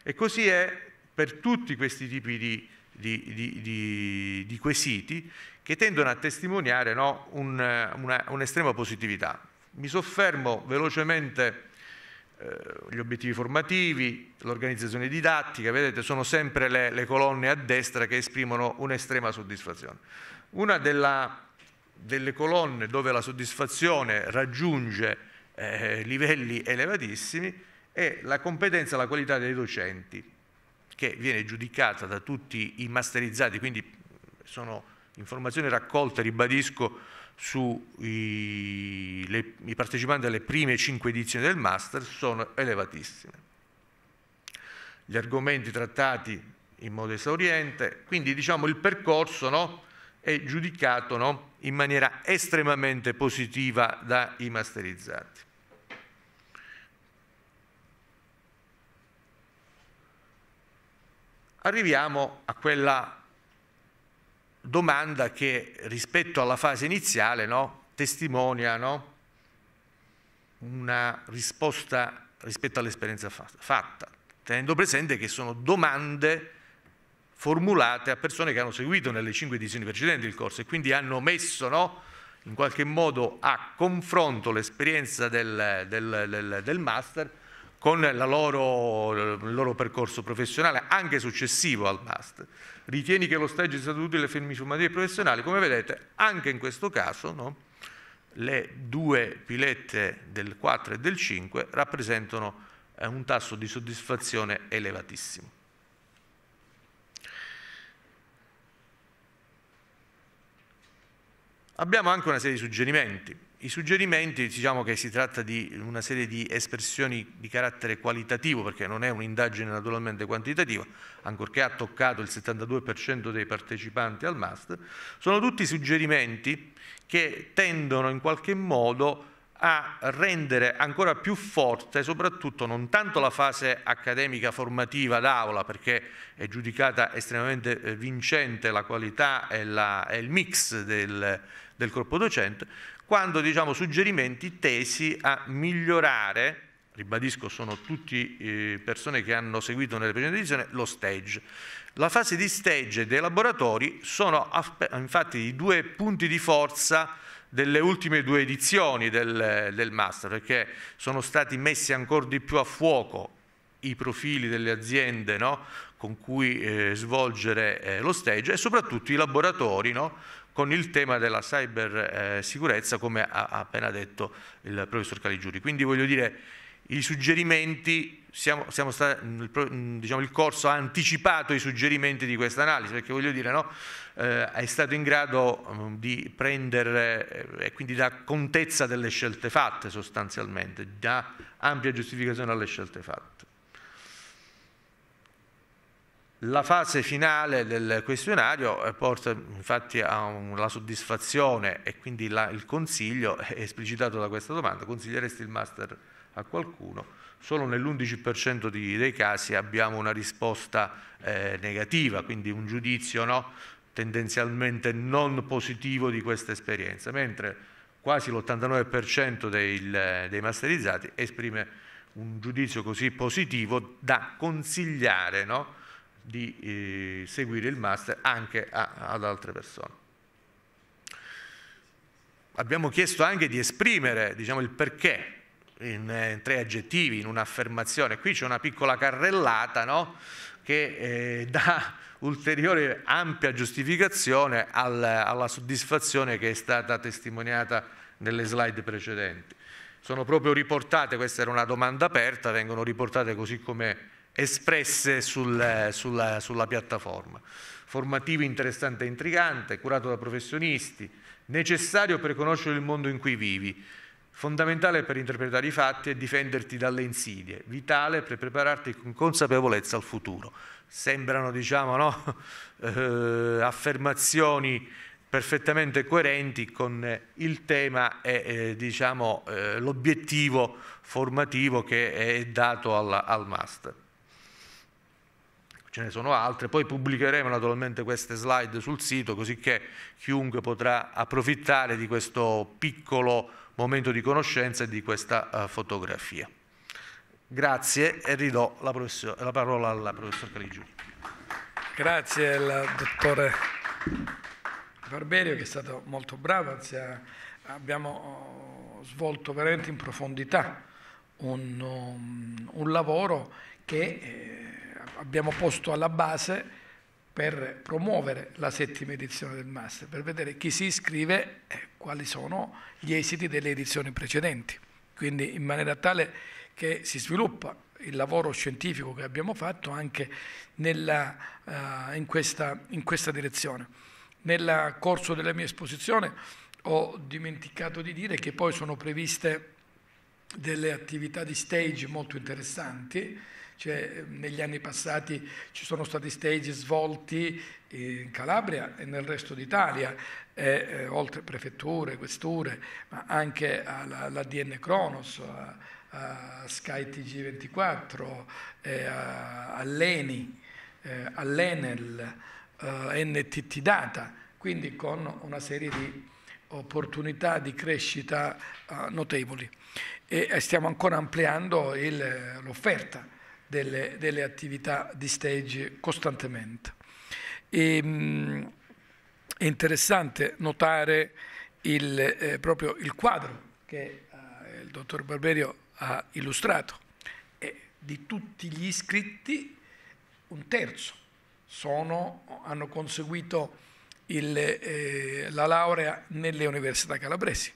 E così è per tutti questi tipi di, di, di, di quesiti che tendono a testimoniare no, un, un'estrema positività. Mi soffermo velocemente eh, gli obiettivi formativi, l'organizzazione didattica, vedete sono sempre le, le, colonne a destra che esprimono un'estrema soddisfazione. Una della, delle colonne dove la soddisfazione raggiunge eh, livelli elevatissimi è la competenza e la qualità dei docenti, che viene giudicata da tutti i masterizzati, quindi sono informazioni raccolte, ribadisco, sui partecipanti alle prime cinque edizioni del master sono elevatissime. Gli argomenti trattati in modo esauriente, quindi diciamo il percorso no, è giudicato no, in maniera estremamente positiva dai masterizzati. Arriviamo a quella domanda che rispetto alla fase iniziale no, testimonia no, una risposta rispetto all'esperienza fatta, tenendo presente che sono domande formulate a persone che hanno seguito nelle cinque edizioni precedenti il corso e quindi hanno messo no, in qualche modo a confronto l'esperienza del, del, del, del master con loro, il loro percorso professionale anche successivo al master ritieni che lo stage sia utile per materie professionali, come vedete anche in questo caso no, le due pilette del 4 e del 5 rappresentano eh, un tasso di soddisfazione elevatissimo. Abbiamo anche una serie di suggerimenti. I suggerimenti, diciamo che si tratta di una serie di espressioni di carattere qualitativo, perché non è un'indagine naturalmente quantitativa, ancorché ha toccato il 72% dei partecipanti al master, sono tutti suggerimenti che tendono in qualche modo a rendere ancora più forte soprattutto non tanto la fase accademica formativa d'aula perché è giudicata estremamente eh, vincente la qualità e, la, e il mix del, del corpo docente, quando diciamo, suggerimenti tesi a migliorare ribadisco sono tutti eh, persone che hanno seguito nelle precedenti edizioni, lo stage. La fase di stage dei laboratori sono infatti i due punti di forza delle ultime due edizioni del, del master, perché sono stati messi ancora di più a fuoco i profili delle aziende no? con cui eh, svolgere eh, lo stage e soprattutto i laboratori no? con il tema della cybersicurezza, eh, come ha appena detto il professor Caligiuri. Quindi voglio dire, i suggerimenti, siamo, siamo stati, diciamo, il corso ha anticipato i suggerimenti di questa analisi, perché voglio dire, no, eh, è stato in grado um, di prendere eh, e quindi dà contezza delle scelte fatte sostanzialmente, dà ampia giustificazione alle scelte fatte. La fase finale del questionario eh, porta infatti alla soddisfazione e quindi la, il consiglio è esplicitato da questa domanda, consiglieresti il master a qualcuno? Solo nell'11% dei casi abbiamo una risposta eh, negativa, quindi un giudizio no, tendenzialmente non positivo di questa esperienza, mentre quasi l'89% dei, dei masterizzati esprime un giudizio così positivo da consigliare no, di eh, seguire il master anche a, ad altre persone. Abbiamo chiesto anche di esprimere diciamo, il perché in, in, eh, tre aggettivi, in un'affermazione. Qui c'è una piccola carrellata no? che eh, dà ulteriore ampia giustificazione al, alla soddisfazione che è stata testimoniata nelle slide precedenti. Sono proprio riportate, questa era una domanda aperta, vengono riportate così come espresse sul, eh, sulla, sulla piattaforma. Formativo interessante e intrigante, curato da professionisti, necessario per conoscere il mondo in cui vivi, fondamentale per interpretare i fatti e difenderti dalle insidie, vitale per prepararti con consapevolezza al futuro. Sembrano, diciamo, no? eh, affermazioni perfettamente coerenti con eh, il tema e eh, diciamo, eh, l'obiettivo formativo che è dato al, al master ce ne sono altre, poi pubblicheremo naturalmente queste slide sul sito così che chiunque potrà approfittare di questo piccolo momento di conoscenza e di questa uh, fotografia. Grazie e ridò la, la parola al professor Caligiuri. Grazie al dottore Barberio che è stato molto bravo, anzi, abbiamo oh, svolto veramente in profondità un, um, un lavoro che... Eh, abbiamo posto alla base per promuovere la settima edizione del master, per vedere chi si iscrive e quali sono gli esiti delle edizioni precedenti. Quindi in maniera tale che si sviluppa il lavoro scientifico che abbiamo fatto anche nella, uh, in, questa, in questa direzione. Nel corso della mia esposizione ho dimenticato di dire che poi sono previste delle attività di stage molto interessanti cioè, negli anni passati ci sono stati stage svolti in Calabria e nel resto d'Italia, eh, eh oltre prefetture, questure, ma anche all'ADN Cronos, a, a Sky TG24, eh, a, all'ENI, eh, all'Enel, eh, NTT Data, quindi con una serie di opportunità di crescita eh, notevoli e stiamo ancora ampliando il, l'offerta delle, delle attività di stage costantemente. E, ehm, mh, è interessante notare il, eh, proprio il quadro che eh, il dottor Barberio ha illustrato. E di tutti gli iscritti, un terzo sono, hanno conseguito il, eh, la laurea nelle università calabresi,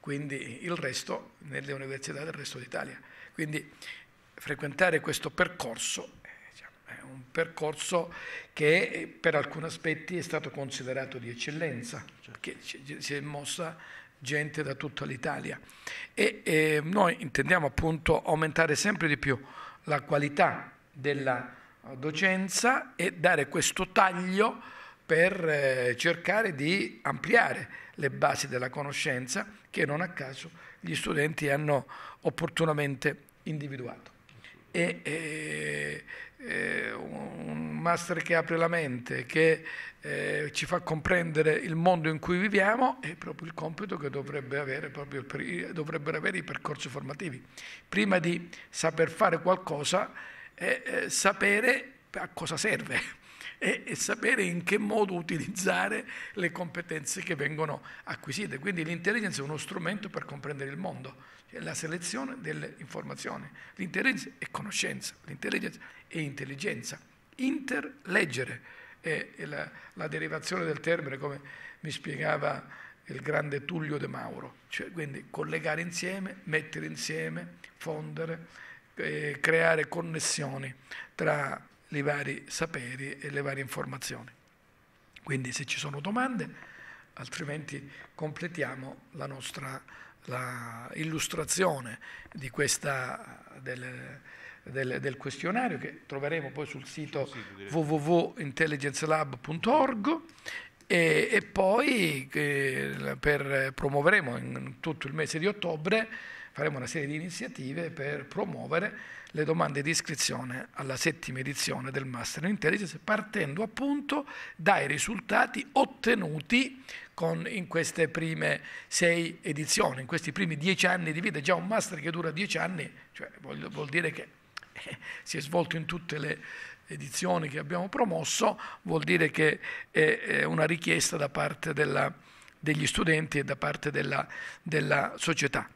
quindi il resto nelle università del resto d'Italia. Quindi frequentare questo percorso eh, diciamo, è un percorso che eh, per alcuni aspetti è stato considerato di eccellenza, perché certo. si è mossa gente da tutta l'Italia. E, e eh, noi intendiamo appunto aumentare sempre di più la qualità della docenza e dare questo taglio per cercare di ampliare le basi della conoscenza che non a caso gli studenti hanno opportunamente individuato e, e, e un master che apre la mente, che eh, ci fa comprendere il mondo in cui viviamo, è proprio il compito che dovrebbe avere per, dovrebbero avere i percorsi formativi. Prima di saper fare qualcosa, è, eh, sapere a cosa serve e sapere in che modo utilizzare le competenze che vengono acquisite. Quindi l'intelligenza è uno strumento per comprendere il mondo cioè la selezione delle informazioni. L'intelligenza è conoscenza, l'intelligenza è intelligenza. Interleggere è eh, la, la, derivazione del termine, come mi spiegava il grande Tullio De Mauro, cioè quindi collegare insieme, mettere insieme, fondere, eh, creare connessioni tra i vari saperi e le varie informazioni. Quindi se ci sono domande, altrimenti completiamo la nostra l'illustrazione del, del, del, questionario che troveremo poi sul sito www.intelligencelab.org e, e, poi eh, per, promuoveremo in tutto il mese di ottobre, faremo una serie di iniziative per promuovere le domande di iscrizione alla settima edizione del Master in Intelligence, partendo appunto dai risultati ottenuti con, in queste prime sei edizioni, in questi primi dieci anni di vita. Già un Master che dura dieci anni cioè, vuol, vuol dire che eh, si è svolto in tutte le edizioni che abbiamo promosso, vuol dire che è, è una richiesta da parte della, degli studenti e da parte della, della società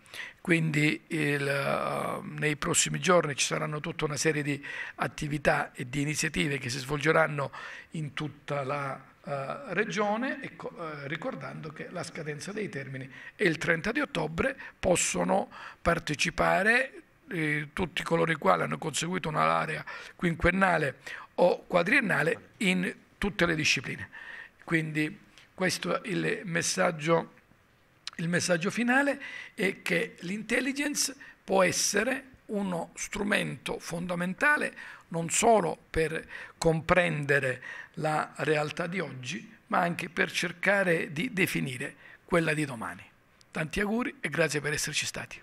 quindi il, ehm, nei prossimi giorni ci saranno tutta una serie di attività e di iniziative che si svolgeranno in tutta la Uh, regione ecco, uh, ricordando che la scadenza dei termini è il 30 di ottobre, possono partecipare eh, tutti coloro i quali hanno conseguito un'area quinquennale o quadriennale in tutte le discipline. Quindi questo è il messaggio il messaggio finale è che l'intelligence può essere uno strumento fondamentale non solo per comprendere la realtà di oggi, ma anche per cercare di definire quella di domani. Tanti auguri e grazie per esserci stati.